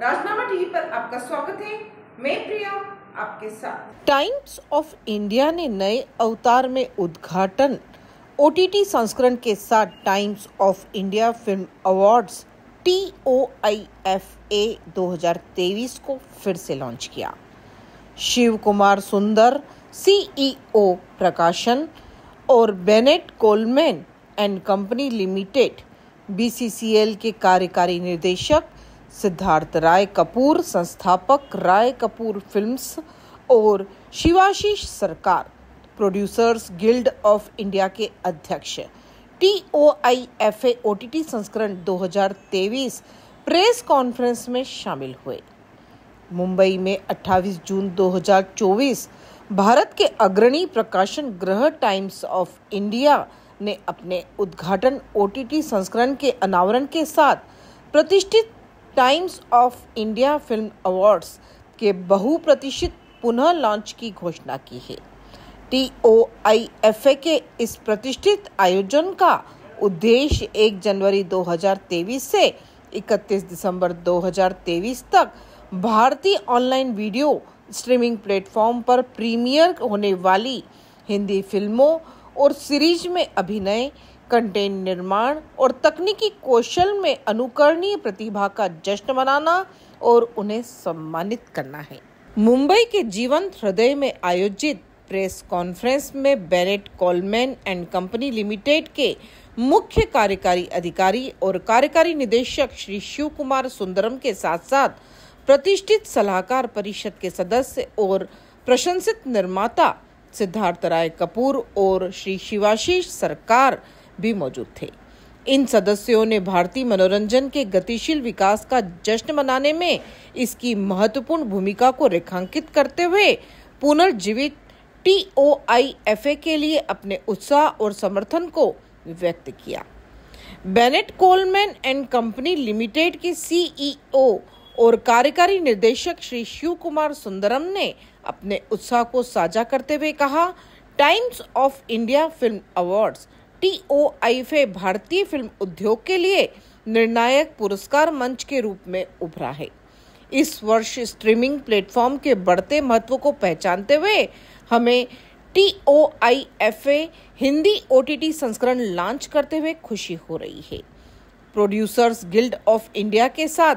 राजनामा TV पर आपका स्वागत है मैं प्रिया आपके साथ टाइम्स ऑफ इंडिया ने नए अवतार में उद्घाटन ओटीटी संस्करण के साथ Times of India film awards T O I F A दो को फिर से लॉन्च किया शिव कुमार सुंदर सीईओ e प्रकाशन और Bennett Coleman and company limited BCCL के कार्यकारी निर्देशक सिद्धार्थ राय कपूर संस्थापक राय कपूर फिल्म्स और शिवाशीष सरकार प्रोड्यूसर्स गिल्ड ऑफ इंडिया के अध्यक्ष T O I F A O T T संस्करण 2023 प्रेस कॉन्फ्रेंस में शामिल हुए मुंबई में 28 जून 2024 भारत के अग्रणी प्रकाशन ग्रह टाइम्स ऑफ इंडिया ने अपने उद्घाटन ओ संस्करण के अनावरण के साथ प्रतिष्ठित Times of India film awards के बहुप्रतीक्षित पुनः लॉन्च की घोषणा की है टी ओ आई एफ ए के इस प्रतिष्ठित आयोजन का उद्देश्य 1 जनवरी 2023 से 31 दिसंबर 2023 तक भारतीय ऑनलाइन वीडियो स्ट्रीमिंग प्लेटफॉर्म पर प्रीमियर होने वाली हिंदी फिल्मों और सीरीज में अभिनय कंटेन निर्माण और तकनीकी कौशल में अनुकरणीय प्रतिभा का जश्न मनाना और उन्हें सम्मानित करना है मुंबई के जीवंत हृदय में आयोजित प्रेस कॉन्फ्रेंस में Bennett Coleman and company limited के मुख्य कार्यकारी अधिकारी और कार्यकारी निदेशक श्री शिव कुमार सुंदरम के साथ साथ प्रतिष्ठित सलाहकार परिषद के सदस्य और प्रशंसित निर्माता सिद्धार्थ राय कपूर और श्री शिवाशीष सरकार भी मौजूद थे इन सदस्यों ने भारतीय मनोरंजन के गतिशील विकास का जश्न मनाने में इसकी महत्वपूर्ण भूमिका को रेखांकित करते हुए पुनर्जीवित टी ओ आई एफ ए के लिए अपने उत्साह और समर्थन को व्यक्त किया Bennett Coleman and company limited के सीईओ और कार्यकारी निर्देशक श्री शिव कुमार सुंदरम ने अपने उत्साह को साझा करते हुए कहा Times of India film awards TOIFA भारतीय फिल्म उद्योग के लिए निर्णायक पुरस्कार मंच के रूप में उभरा है इस वर्ष स्ट्रीमिंग प्लेटफॉर्म के बढ़ते महत्व को पहचानते हुए हमें T O I F A Hindi O T T संस्करण लॉन्च करते हुए खुशी हो रही है प्रोड्यूसर्स गिल्ड ऑफ इंडिया के साथ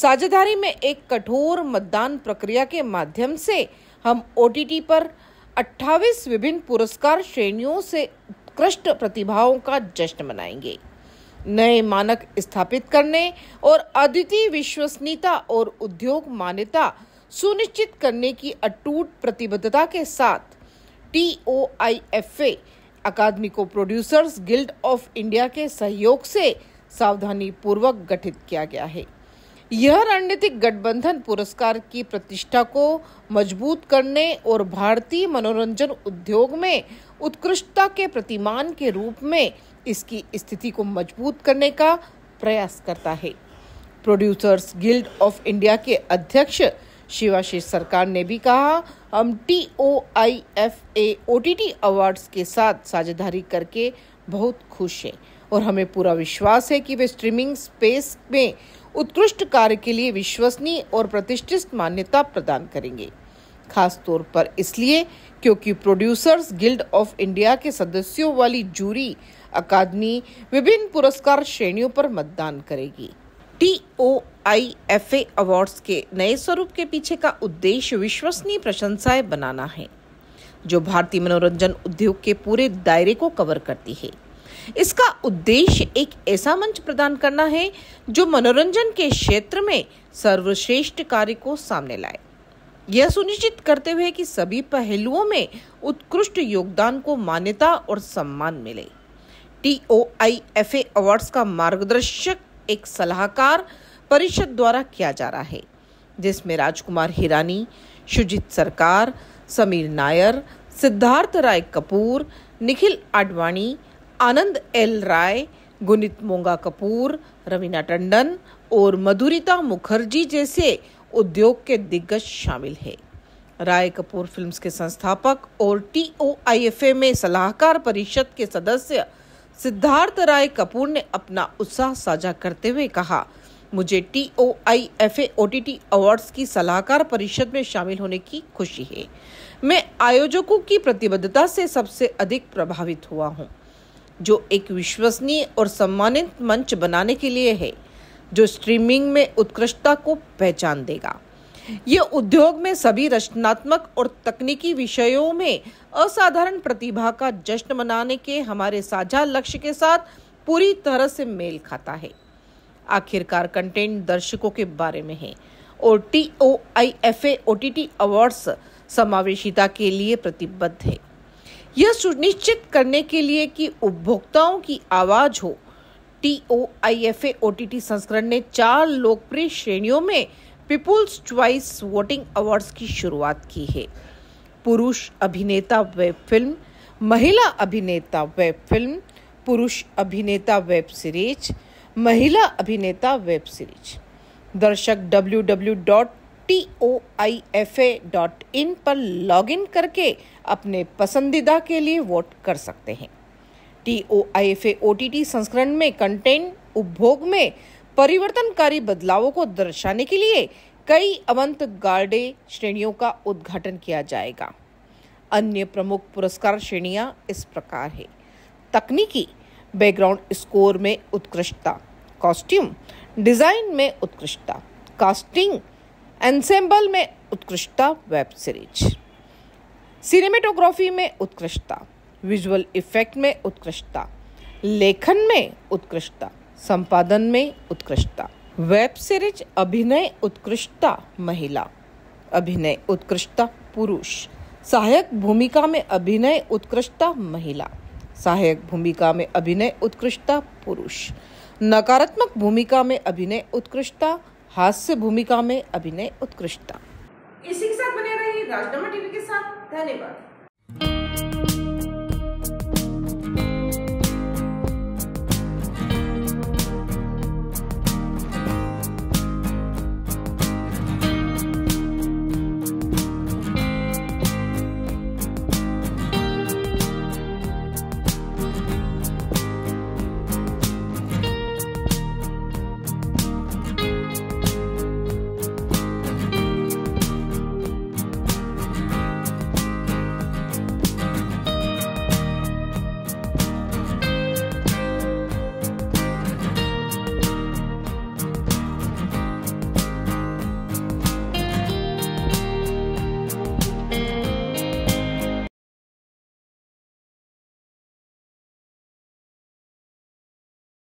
साझेदारी में एक कठोर मतदान प्रक्रिया के माध्यम से हम ओ टी टी पर 28 विभिन्न पुरस्कार श्रेणियों से उत्कृष्ट प्रतिभाओं का जश्न मनाएंगे नए मानक स्थापित करने और अद्वितीय विश्वसनीयता और उद्योग मान्यता सुनिश्चित करने की अटूट प्रतिबद्धता के साथ टी ओ आई एफ ए अकादमी को प्रोड्यूसर्स गिल्ड ऑफ इंडिया के सहयोग से सावधानी पूर्वक गठित किया गया है यह रणनीतिक गठबंधन पुरस्कार की प्रतिष्ठा को मजबूत करने और भारतीय मनोरंजन उद्योग में उत्कृष्टता के प्रतिमान के रूप में इसकी स्थिति को मजबूत करने का प्रयास करता है प्रोड्यूसर्स गिल्ड ऑफ इंडिया के अध्यक्ष शिवाशीष सरकार ने भी कहा हम T O I F A O T T awards के साथ साझेदारी करके बहुत खुश हैं और हमें पूरा विश्वास है कि वे स्ट्रीमिंग स्पेस में उत्कृष्ट कार्य के लिए विश्वसनीय और प्रतिष्ठित मान्यता प्रदान करेंगे खास तौर पर इसलिए क्योंकि प्रोड्यूसर्स गिल्ड ऑफ इंडिया के सदस्यों वाली जूरी अकादमी विभिन्न पुरस्कार श्रेणियों पर मतदान करेगी T O I F A awards के नए स्वरूप के पीछे का उद्देश्य विश्वसनीय प्रशंसाएं बनाना है जो भारतीय मनोरंजन उद्योग के पूरे दायरे को कवर करती है इसका उद्देश्य एक ऐसा मंच प्रदान करना है जो मनोरंजन के क्षेत्र में सर्वश्रेष्ठ कार्य को सामने लाए यह सुनिश्चित करते हुए कि सभी पहलुओं में उत्कृष्ट योगदान को मान्यता और सम्मान मिले टी ओ आई एफ ए का मार्गदर्शक एक सलाहकार परिषद द्वारा किया जा रहा है जिसमें राजकुमार हिरानी शुजित सरकार समीर नायर सिद्धार्थ राय कपूर निखिल आडवाणी आनंद एल राय गुनित मोंगा कपूर रवीना टंडन और मधुरिता मुखर्जी जैसे उद्योग के दिग्गज शामिल हैं राय कपूर फिल्म्स के संस्थापक और टी ओ आई एफ ए में सलाहकार परिषद के सदस्य सिद्धार्थ राय कपूर ने अपना उत्साह साझा करते हुए कहा मुझे T O I F A O T T awards की सलाहकार परिषद में शामिल होने की खुशी है मैं आयोजकों की प्रतिबद्धता से सबसे अधिक प्रभावित हुआ हूँ जो एक विश्वसनीय और सम्मानित मंच बनाने के लिए है जो स्ट्रीमिंग में उत्कृष्टता को पहचान देगा ये उद्योग में सभी रचनात्मक और तकनीकी विषयों में असाधारण प्रतिभा का जश्न मनाने के हमारे साझा लक्ष्य के साथ पूरी तरह से मेल खाता है आखिरकार कंटेंट दर्शकों के बारे में है और T O I F A O T T awards समावेशिता के लिए प्रतिबद्ध है यह सुनिश्चित करने के लिए कि उपभोक्ताओं की आवाज़ हो T O I F A O T T संस्करण ने चार लोकप्रिय श्रेणियों में पीपुल्स च्वाइस वोटिंग अवार्ड्स की शुरुआत की है पुरुष अभिनेता वेब फिल्म महिला अभिनेता वेब फिल्म पुरुष अभिनेता वेब सीरीज महिला अभिनेता वेब सीरीज दर्शक W W dot T O I F A dot in पर लॉगिन करके अपने पसंदीदा के लिए वोट कर सकते हैं T O I F A O T T संस्करण में कंटेंट उपभोग में परिवर्तनकारी बदलावों को दर्शाने के लिए कई अवंत गार्डे श्रेणियों का उद्घाटन किया जाएगा अन्य प्रमुख पुरस्कार श्रेणियां इस प्रकार है तकनीकी बैकग्राउंड स्कोर में उत्कृष्टता कॉस्ट्यूम डिज़ाइन में उत्कृष्टता कास्टिंग एनसेम्बल में उत्कृष्टता वेब सीरीज सिनेमेटोग्राफी में उत्कृष्टता विजुअल इफेक्ट में उत्कृष्टता लेखन में उत्कृष्टता संपादन में उत्कृष्टता वेब सीरीज अभिनय उत्कृष्टता महिला अभिनय उत्कृष्टता पुरुष सहायक भूमिका में अभिनय उत्कृष्टता महिला सहायक भूमिका में अभिनय उत्कृष्टता पुरुष नकारात्मक भूमिका में अभिनय उत्कृष्टता हास्य भूमिका में अभिनय उत्कृष्टता इसी के साथ बने रहिए राजनामा टीवी के साथ धन्यवाद